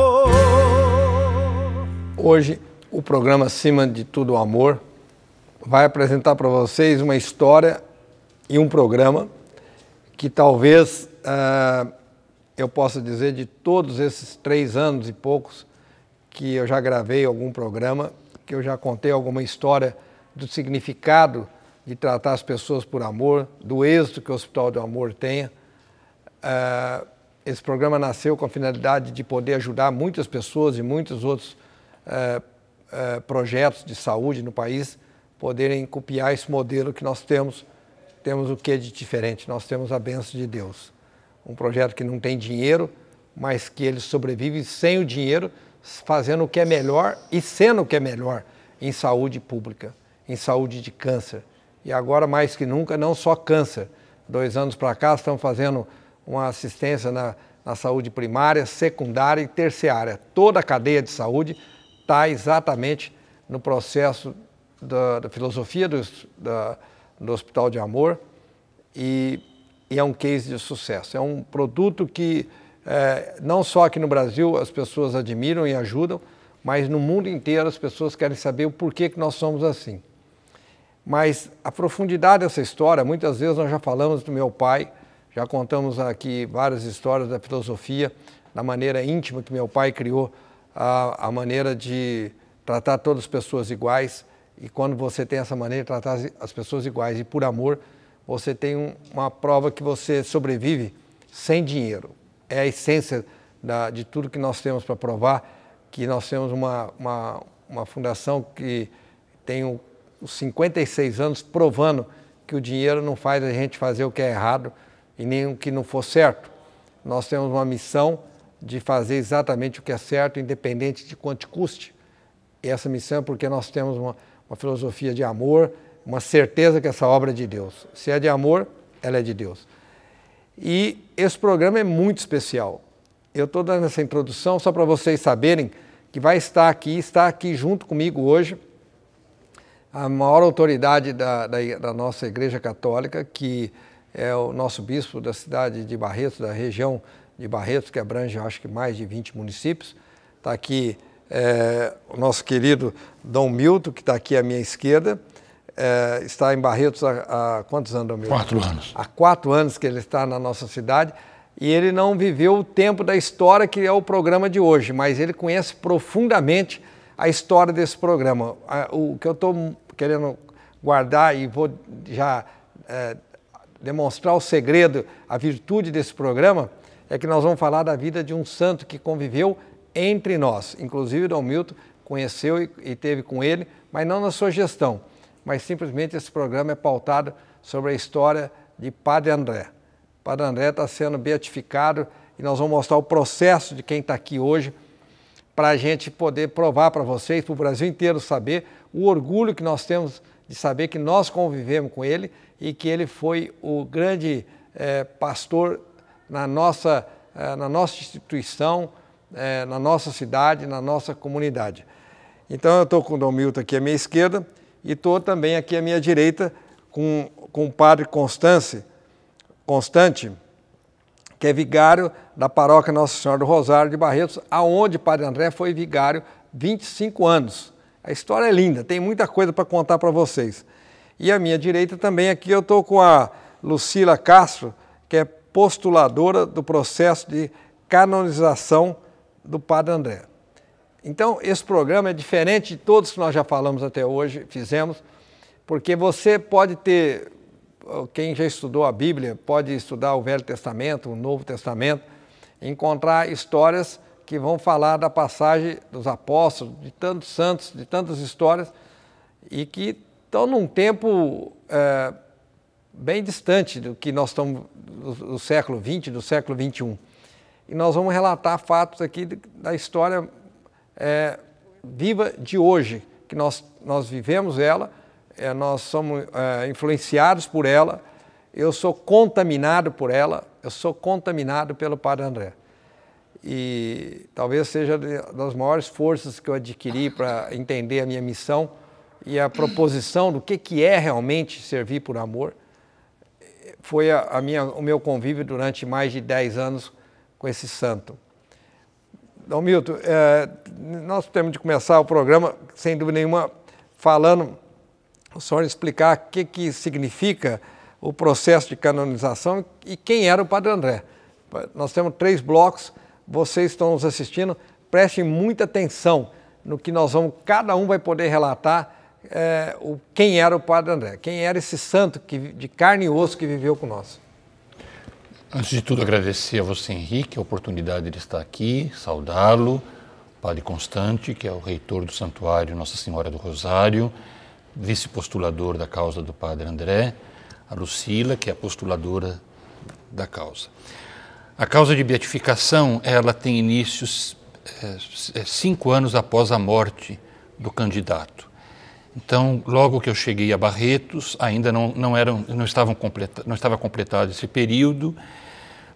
amor. Hoje, o programa Acima de Tudo o Amor vai apresentar para vocês uma história e um programa que talvez uh, eu possa dizer de todos esses três anos e poucos que eu já gravei algum programa, que eu já contei alguma história do significado de tratar as pessoas por amor, do êxito que o Hospital do Amor tenha. Uh, esse programa nasceu com a finalidade de poder ajudar muitas pessoas e muitos outros é, é, projetos de saúde no país poderem copiar esse modelo que nós temos. Temos o que de diferente? Nós temos a benção de Deus. Um projeto que não tem dinheiro, mas que ele sobrevive sem o dinheiro, fazendo o que é melhor e sendo o que é melhor em saúde pública, em saúde de câncer. E agora, mais que nunca, não só câncer. Dois anos para cá, estamos fazendo uma assistência na, na saúde primária, secundária e terciária. Toda a cadeia de saúde está exatamente no processo da, da filosofia do, da, do Hospital de Amor e, e, é um case de sucesso. É um produto que é, não só aqui no Brasil as pessoas admiram e ajudam, mas no mundo inteiro as pessoas querem saber o porquê que nós somos assim. Mas a profundidade dessa história, muitas vezes nós já falamos do meu pai, já contamos aqui várias histórias da filosofia, da maneira íntima que meu pai criou a, a maneira de tratar todas as pessoas iguais. E quando você tem essa maneira de tratar as pessoas iguais e por amor, você tem uma prova que você sobrevive sem dinheiro. É a essência da, de tudo que nós temos para provar, que nós temos uma, uma, uma fundação que tem os 56 anos provando que o dinheiro não faz a gente fazer o que é errado, e nem o que não for certo. Nós temos uma missão de fazer exatamente o que é certo, independente de quanto custe. E essa missão é porque nós temos uma, uma filosofia de amor, uma certeza que essa obra é de Deus. Se é de amor, ela é de Deus. E esse programa é muito especial. Eu estou dando essa introdução só para vocês saberem que vai estar aqui, está aqui junto comigo hoje, a maior autoridade da, da, da nossa Igreja Católica, que é o nosso bispo da cidade de Barreto, da região de Barreto que abrange acho que mais de 20 municípios. Está aqui é, o nosso querido Dom Milton, que está aqui à minha esquerda. É, está em Barretos há, há quantos anos, Dom Milton? Quatro anos. Há quatro anos que ele está na nossa cidade. E ele não viveu o tempo da história que é o programa de hoje, mas ele conhece profundamente a história desse programa. O que eu estou querendo guardar e vou já é, demonstrar o segredo, a virtude desse programa, é que nós vamos falar da vida de um santo que conviveu entre nós. Inclusive, Dom Milton conheceu e, e teve com ele, mas não na sua gestão, mas simplesmente esse programa é pautado sobre a história de Padre André. Padre André está sendo beatificado e nós vamos mostrar o processo de quem está aqui hoje para a gente poder provar para vocês, para o Brasil inteiro saber o orgulho que nós temos de saber que nós convivemos com ele e que ele foi o grande eh, pastor na nossa, eh, na nossa instituição, eh, na nossa cidade, na nossa comunidade. Então eu estou com o Dom Milton aqui à minha esquerda e estou também aqui à minha direita com, com o padre Constance, Constante, que é vigário da paróquia Nossa Senhora do Rosário de Barretos, aonde padre André foi vigário 25 anos. A história é linda, tem muita coisa para contar para vocês. E à minha direita também aqui eu estou com a Lucila Castro, que é postuladora do processo de canonização do Padre André. Então, esse programa é diferente de todos que nós já falamos até hoje, fizemos, porque você pode ter, quem já estudou a Bíblia, pode estudar o Velho Testamento, o Novo Testamento, encontrar histórias que vão falar da passagem dos apóstolos, de tantos santos, de tantas histórias, e que estão num tempo é, bem distante do que nós estamos, do, do século XX, do século XXI. E nós vamos relatar fatos aqui da história é, viva de hoje, que nós, nós vivemos ela, é, nós somos é, influenciados por ela, eu sou contaminado por ela, eu sou contaminado pelo Padre André e talvez seja das maiores forças que eu adquiri para entender a minha missão e a proposição do que, que é realmente servir por amor. Foi a, a minha, o meu convívio durante mais de 10 anos com esse santo. Dom Milton, é, nós temos de começar o programa, sem dúvida nenhuma, falando, o senhor explicar o que, que significa o processo de canonização e quem era o Padre André. Nós temos três blocos vocês estão nos assistindo, prestem muita atenção no que nós vamos, cada um vai poder relatar é, o, quem era o Padre André, quem era esse santo que, de carne e osso que viveu com nós. Antes de tudo, agradecer a você, Henrique, a oportunidade de estar aqui, saudá-lo, Padre Constante, que é o reitor do Santuário Nossa Senhora do Rosário, vice-postulador da causa do Padre André, a Lucila, que é a postuladora da causa. A causa de beatificação ela tem início eh, eh, cinco anos após a morte do candidato. Então, logo que eu cheguei a Barretos, ainda não, não, eram, não, estavam completa, não estava completado esse período.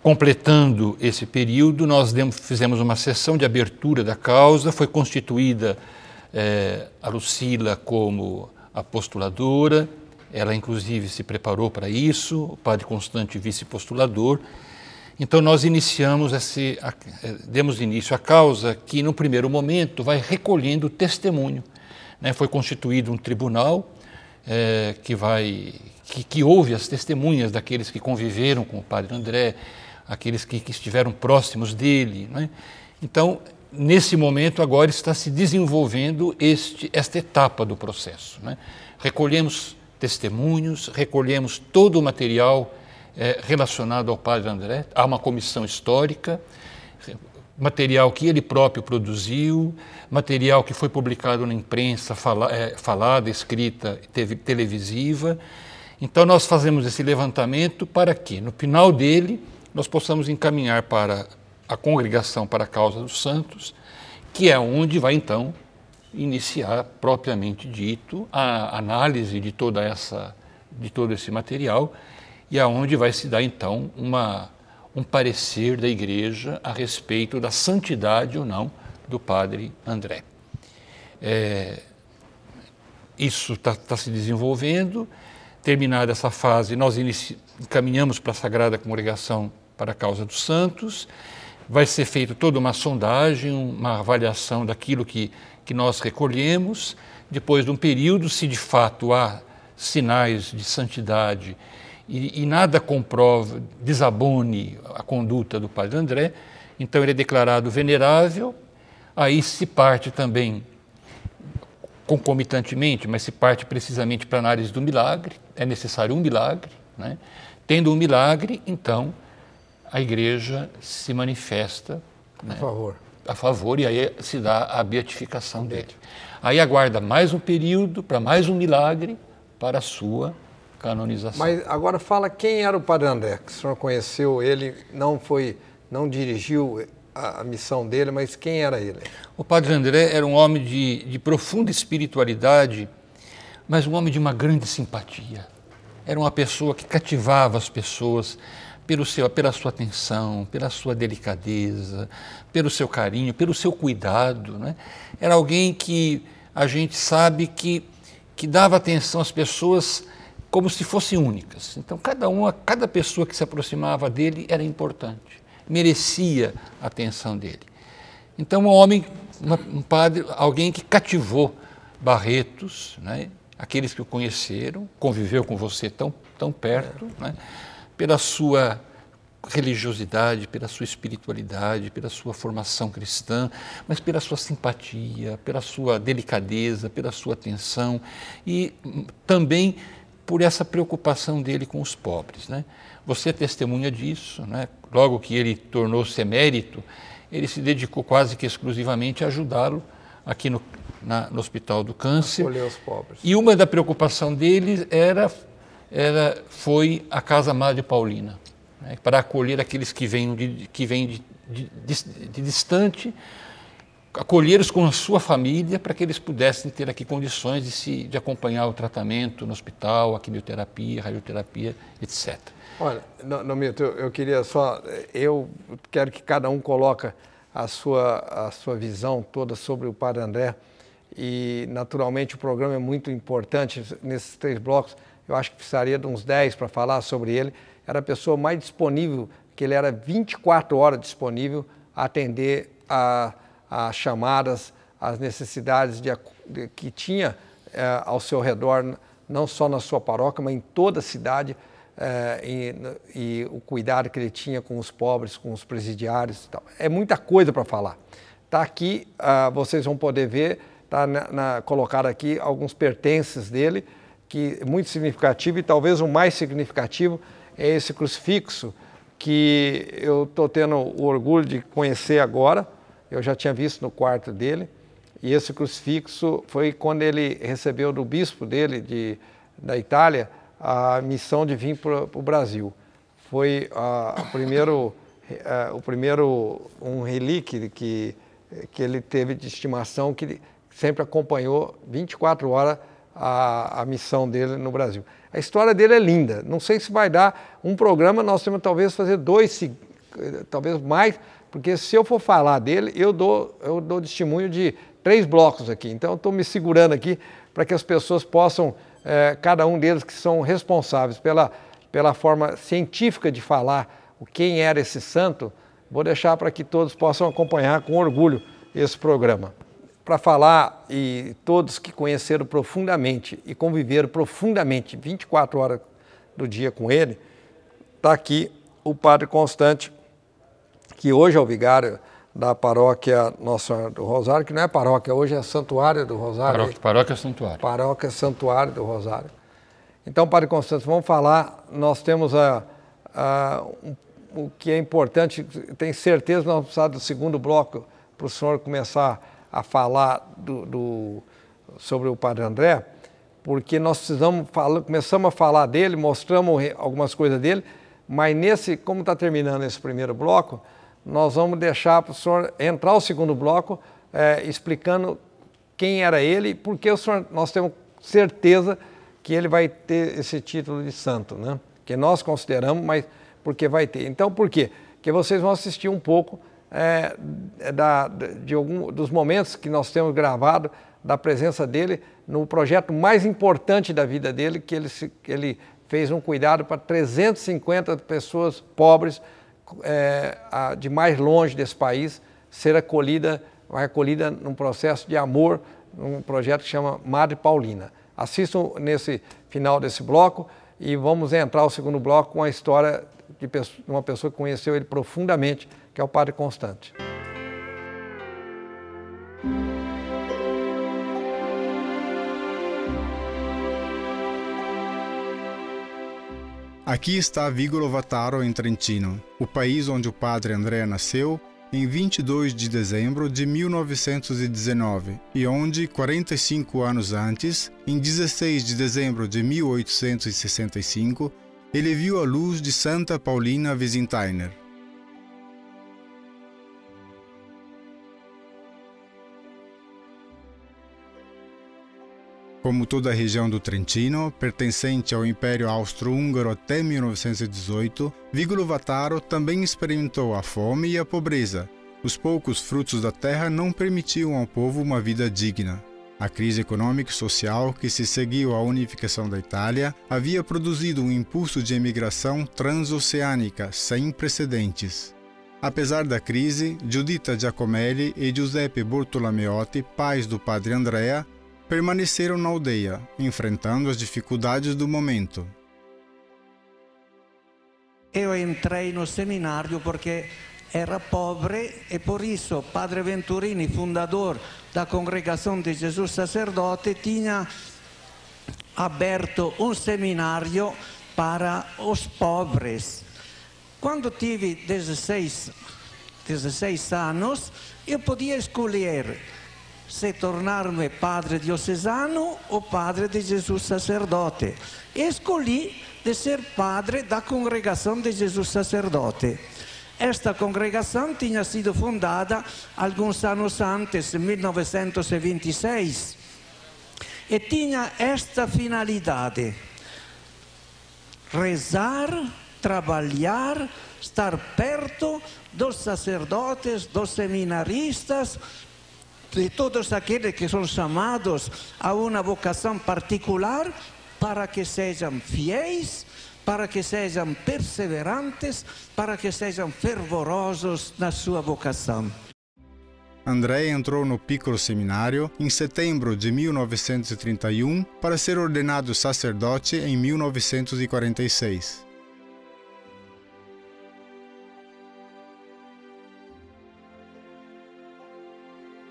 Completando esse período, nós demos, fizemos uma sessão de abertura da causa, foi constituída eh, a Lucila como apostuladora, ela inclusive se preparou para isso, o padre Constante vice-postulador, então nós iniciamos esse, é, demos início à causa que no primeiro momento vai recolhendo testemunho. Né? Foi constituído um tribunal é, que vai que, que, ouve as testemunhas daqueles que conviveram com o padre André, aqueles que, que estiveram próximos dele. Né? Então nesse momento agora está se desenvolvendo este, esta etapa do processo. Né? Recolhemos testemunhos, recolhemos todo o material é, relacionado ao padre André. Há uma comissão histórica, material que ele próprio produziu, material que foi publicado na imprensa fala, é, falada, escrita, teve, televisiva. Então, nós fazemos esse levantamento para que, no final dele, nós possamos encaminhar para a Congregação para a Causa dos Santos, que é onde vai, então, iniciar, propriamente dito, a análise de toda essa de todo esse material e aonde vai se dar então uma, um parecer da igreja a respeito da santidade ou não do padre André. É, isso está tá se desenvolvendo. Terminada essa fase, nós encaminhamos para a Sagrada Congregação para a Causa dos Santos. Vai ser feita toda uma sondagem, uma avaliação daquilo que, que nós recolhemos. Depois de um período, se de fato há sinais de santidade e, e nada comprova, desabone a conduta do padre André, então ele é declarado venerável, aí se parte também concomitantemente, mas se parte precisamente para a análise do milagre, é necessário um milagre. Né? Tendo um milagre, então a igreja se manifesta né? a favor. A favor, e aí se dá a beatificação dele. Aí aguarda mais um período para mais um milagre para a sua canonização. Mas agora fala quem era o Padre André, que o senhor conheceu, ele não foi, não dirigiu a, a missão dele, mas quem era ele? O Padre André era um homem de, de profunda espiritualidade, mas um homem de uma grande simpatia. Era uma pessoa que cativava as pessoas pelo seu, pela sua atenção, pela sua delicadeza, pelo seu carinho, pelo seu cuidado. Né? Era alguém que a gente sabe que, que dava atenção às pessoas como se fossem únicas. Então, cada uma, cada pessoa que se aproximava dele era importante, merecia a atenção dele. Então, um homem, um padre, alguém que cativou Barretos, né? aqueles que o conheceram, conviveu com você tão, tão perto, é. né? pela sua religiosidade, pela sua espiritualidade, pela sua formação cristã, mas pela sua simpatia, pela sua delicadeza, pela sua atenção e hum, também por essa preocupação dele com os pobres. Né? Você é testemunha disso, né? logo que ele tornou-se emérito, ele se dedicou quase que exclusivamente a ajudá-lo aqui no, na, no Hospital do Câncer. Acolher os pobres. E uma da preocupação dele era, era, foi a Casa Madre Paulina, né? para acolher aqueles que vêm de, que vêm de, de, de, de distante acolhê-los com a sua família para que eles pudessem ter aqui condições de, se, de acompanhar o tratamento no hospital, a quimioterapia, a radioterapia, etc. Olha, Nomito, eu, eu queria só, eu quero que cada um coloca a sua, a sua visão toda sobre o Padre André e naturalmente o programa é muito importante nesses três blocos, eu acho que precisaria de uns 10 para falar sobre ele, era a pessoa mais disponível, que ele era 24 horas disponível a atender a as chamadas, as necessidades de, de, que tinha eh, ao seu redor, não só na sua paróquia, mas em toda a cidade, eh, e, e, o cuidado que ele tinha com os pobres, com os presidiários e tal. É muita coisa para falar. Está aqui, ah, vocês vão poder ver, está colocado aqui alguns pertences dele, que é muito significativo e talvez o mais significativo é esse crucifixo que eu estou tendo o orgulho de conhecer agora, eu já tinha visto no quarto dele, e esse crucifixo foi quando ele recebeu do bispo dele, de, da Itália, a missão de vir para o Brasil. Foi a, primeiro, eh, o primeiro um relíquio que, que ele teve de estimação, que sempre acompanhou 24 horas a, a missão dele no Brasil. A história dele é linda. Não sei se vai dar um programa, nós temos talvez fazer dois, eh, talvez mais, porque se eu for falar dele, eu dou, eu dou testemunho de três blocos aqui. Então, estou me segurando aqui para que as pessoas possam, é, cada um deles que são responsáveis pela, pela forma científica de falar quem era esse santo, vou deixar para que todos possam acompanhar com orgulho esse programa. Para falar, e todos que conheceram profundamente e conviveram profundamente 24 horas do dia com ele, está aqui o Padre Constante que hoje é o vigário da paróquia Nossa do Rosário, que não é paróquia, hoje é Santuário do Rosário. Paróquia, paróquia Santuário. Paróquia Santuário do Rosário. Então, Padre Constâncio, vamos falar, nós temos a, a um, o que é importante, tenho certeza nós precisar do segundo bloco para o senhor começar a falar do, do, sobre o Padre André, porque nós precisamos, fala, começamos a falar dele, mostramos algumas coisas dele, mas nesse, como está terminando esse primeiro bloco, nós vamos deixar o senhor entrar o segundo bloco é, explicando quem era ele, porque o senhor, nós temos certeza que ele vai ter esse título de santo, né? que nós consideramos, mas porque vai ter. Então, por quê? Porque vocês vão assistir um pouco é, é da, de algum, dos momentos que nós temos gravado da presença dele no projeto mais importante da vida dele, que ele, ele fez um cuidado para 350 pessoas pobres é, a, de mais longe desse país ser acolhida, acolhida num processo de amor, num projeto que chama Madre Paulina. Assistam nesse final desse bloco e vamos entrar ao segundo bloco com a história de uma pessoa que conheceu ele profundamente, que é o Padre Constante. Aqui está Vigolo Vataro em Trentino, o país onde o padre André nasceu em 22 de dezembro de 1919 e onde, 45 anos antes, em 16 de dezembro de 1865, ele viu a luz de Santa Paulina Visintainer. Como toda a região do Trentino, pertencente ao Império Austro-Húngaro até 1918, Vigolo Vataro também experimentou a fome e a pobreza. Os poucos frutos da terra não permitiam ao povo uma vida digna. A crise econômica e social que se seguiu à unificação da Itália havia produzido um impulso de emigração transoceânica sem precedentes. Apesar da crise, Giuditta Giacomelli e Giuseppe Bortolomeotti, pais do padre Andrea, permaneceram na aldeia, enfrentando as dificuldades do momento. Eu entrei no seminário porque era pobre e por isso Padre Venturini, fundador da Congregação de Jesus Sacerdote, tinha aberto um seminário para os pobres. Quando tive 16, 16 anos, eu podia escolher se tornar-me padre diocesano ou padre de Jesus sacerdote. escolhi de ser padre da congregação de Jesus sacerdote. Esta congregação tinha sido fundada alguns anos antes, 1926, e tinha esta finalidade: rezar, trabalhar, estar perto dos sacerdotes, dos seminaristas, de todos aqueles que são chamados a uma vocação particular para que sejam fiéis, para que sejam perseverantes, para que sejam fervorosos na sua vocação. André entrou no Piccolo Seminário em setembro de 1931 para ser ordenado sacerdote em 1946.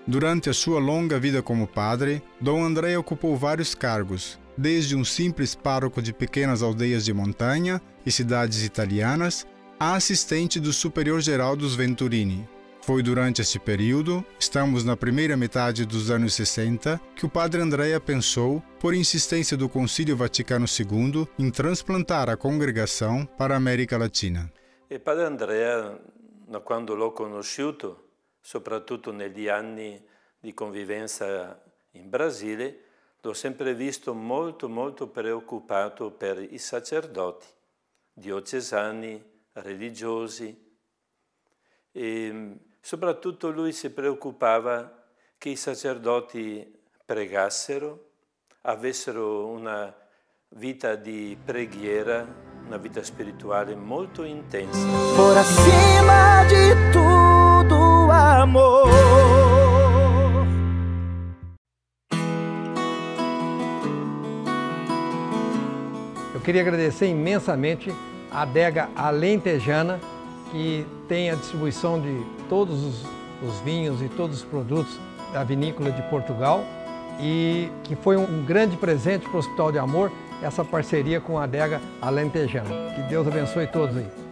Durante a sua longa vida como padre, Dom André ocupou vários cargos, desde um simples pároco de pequenas aldeias de montanha e cidades italianas a assistente do superior-geral dos Venturini. Foi durante este período, estamos na primeira metade dos anos 60, que o padre Andrea pensou, por insistência do Concílio Vaticano II, em transplantar a congregação para a América Latina. E padre Andrea, quando l'ho conosciuto, soprattutto negli anni di convivenza in Brasile, l'ho sempre visto molto molto preoccupato per i sacerdoti, diocesani, religiosi e mm, soprattutto lui si preoccupava che i sacerdoti pregassero, avessero una vita di preghiera, una vita spirituale molto intensa. amor. Eu queria agradecer imensamente a adega Alentejana, que tem a distribuição de todos os, os vinhos e todos os produtos da vinícola de Portugal e que foi um grande presente para o Hospital de Amor essa parceria com a adega Alentejana. Que Deus abençoe todos aí.